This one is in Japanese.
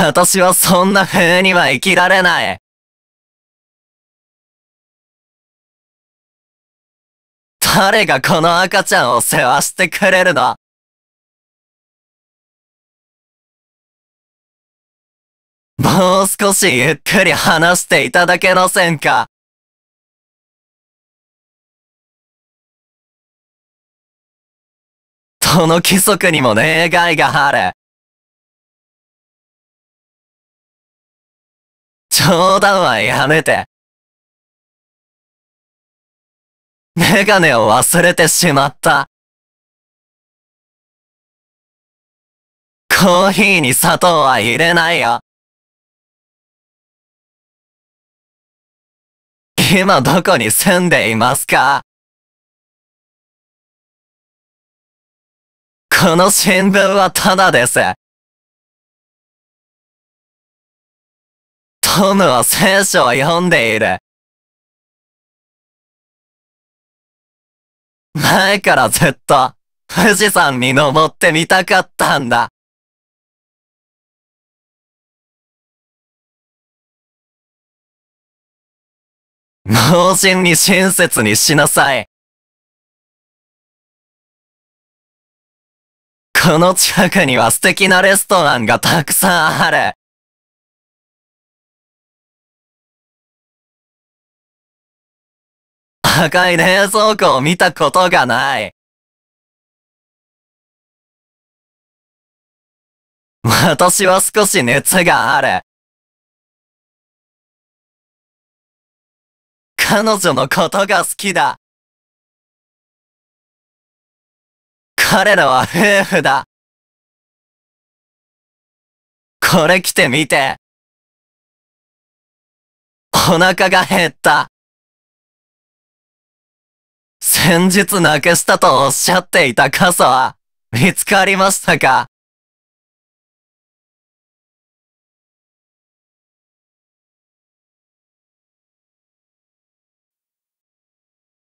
私はそんな風には生きられない。誰がこの赤ちゃんを世話してくれるのもう少しゆっくり話していただけませんかその規則にも願いがある。冗談はやめて。メガネを忘れてしまった。コーヒーに砂糖は入れないよ。今どこに住んでいますかこの新聞はただです。殿は聖書を読んでいる。前からずっと富士山に登ってみたかったんだ。盲人に親切にしなさい。この近くには素敵なレストランがたくさんある。赤い冷蔵庫を見たことがない。私は少し熱がある。彼女のことが好きだ。彼らは夫婦だ。これ来てみて。お腹が減った。先日なくしたとおっしゃっていた傘は見つかりましたか